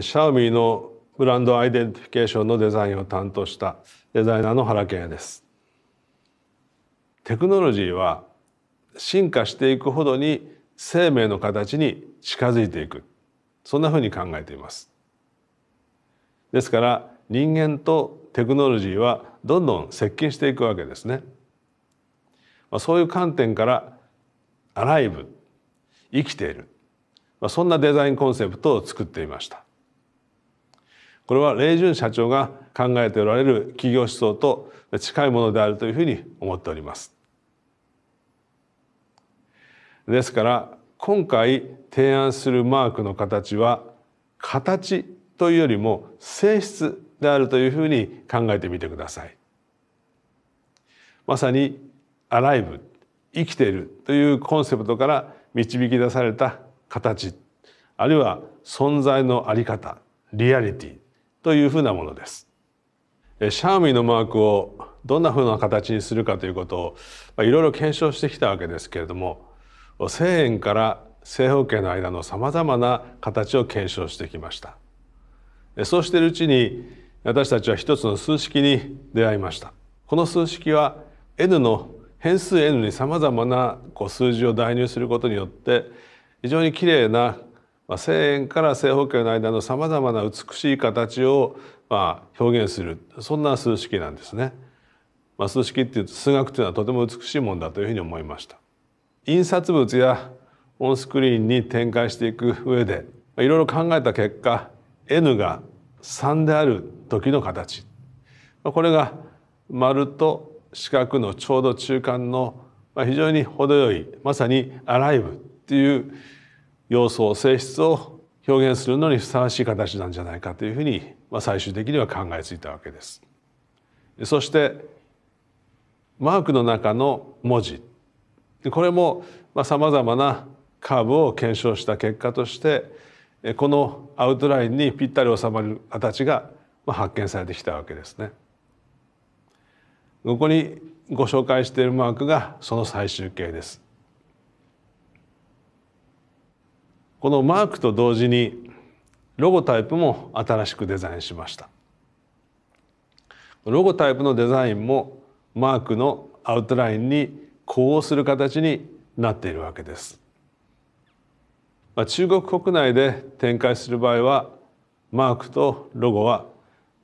シャオミのブランドアイデンティフィケーションのデザインを担当したデザイナーの原健也ですテクノロジーは進化していくほどに生命の形に近づいていくそんなふうに考えていますですから人間とテクノロジーはどんどん接近していくわけですね、まそういう観点からアライブ生きている、まそんなデザインコンセプトを作っていましたこれはレ順社長が考えておられる企業思想と近いものであるというふうに思っております。ですから今回提案するマークの形は形というよりも性質であるというふうに考えてみてください。まさにアライブ生きているというコンセプトから導き出された形あるいは存在のあり方リアリティというふうなものです。シャーミーのマークをどんなふうな形にするかということをいろいろ検証してきたわけですけれども正円から正方形の間のさまざまな形を検証してきましたそうしているうちに私たちは一つの数式に出会いましたこの数式は n の変数 n にさまざまなこう数字を代入することによって非常にきれいなまあ、西円から正方形の間のさまざまな美しい形をまあ表現するそんな数式なんですね。まあ、数式っていうと数学というのはとても美しいもんだというふうに思いました。印刷物やオンスクリーンに展開していく上でいろいろ考えた結果 n が3である時の形これが丸と四角のちょうど中間の非常に程よいまさにアライブっていう要素性質を表現するのにふさわしい形なんじゃないかというふうに、まあ、最終的には考えついたわけです。そしてマークの中の文字これもさまざまなカーブを検証した結果としてこのアウトラインにぴったり収まる形が発見されてきたわけですね。ここにご紹介しているマークがその最終形です。このマークと同時にロゴタイプも新しくデザインしましたロゴタイプのデザインもマークのアウトラインに呼応する形になっているわけです、まあ、中国国内で展開する場合はマークとロゴは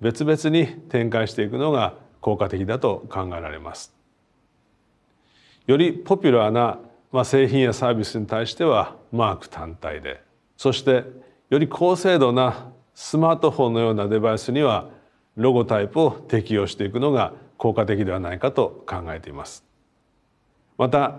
別々に展開していくのが効果的だと考えられますよりポピュラーなまあ、製品やサービスに対してはマーク単体でそしてより高精度なスマートフォンのようなデバイスにはロゴタイプを適用していくのが効果的ではないかと考えていますまた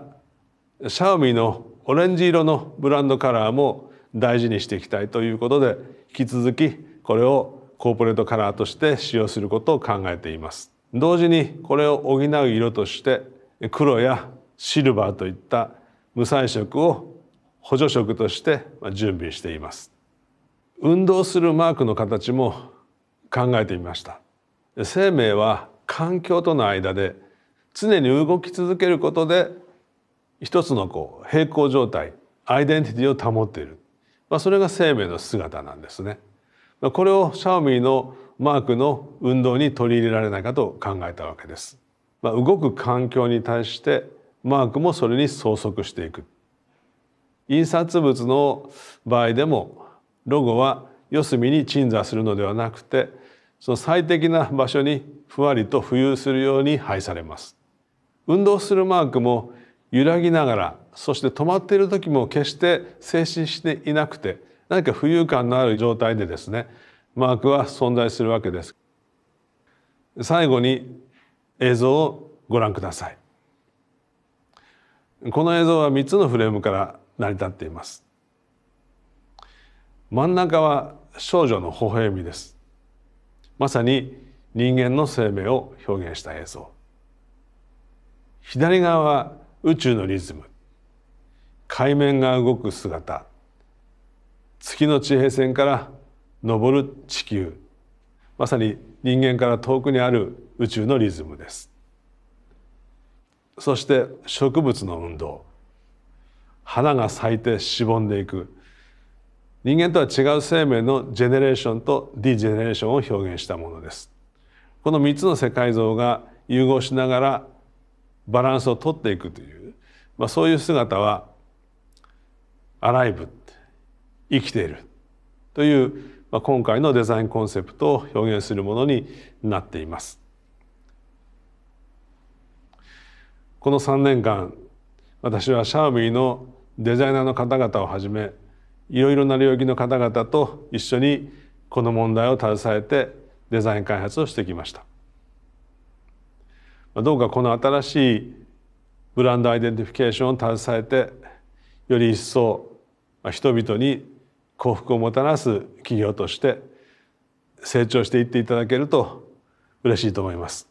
シャオミのオレンジ色のブランドカラーも大事にしていきたいということで引き続きこれをコーポレートカラーとして使用することを考えています同時にこれを補う色として黒やシルバーといった無彩色を補助色として準備しています運動するマークの形も考えてみました生命は環境との間で常に動き続けることで一つのこう平行状態アイデンティティを保っている、まあ、それが生命の姿なんですねこれをシャオミーのマークの運動に取り入れられないかと考えたわけです、まあ、動く環境に対してマークもそれに相則していく印刷物の場合でもロゴは四隅に鎮座するのではなくてその最適な場所にふわりと浮遊するように配されます運動するマークも揺らぎながらそして止まっている時も決して静止していなくて何か浮遊感のある状態でですねマークは存在するわけです最後に映像をご覧くださいこの映像は3つのフレームから成り立っています真ん中は少女の微笑みですまさに人間の生命を表現した映像左側は宇宙のリズム海面が動く姿月の地平線から昇る地球まさに人間から遠くにある宇宙のリズムですそして植物の運動花が咲いてしぼんでいく人間とは違う生命のジェネレーションとディジェネレーションを表現したものですこの3つの世界像が融合しながらバランスをとっていくという、まあ、そういう姿はアライブ生きているという、まあ、今回のデザインコンセプトを表現するものになっています。この3年間私はシャービーのデザイナーの方々をはじめいろいろな領域の方々と一緒にこの問題を携えてデザイン開発をしてきましたどうかこの新しいブランドアイデンティフィケーションを携えてより一層人々に幸福をもたらす企業として成長していっていただけると嬉しいと思います。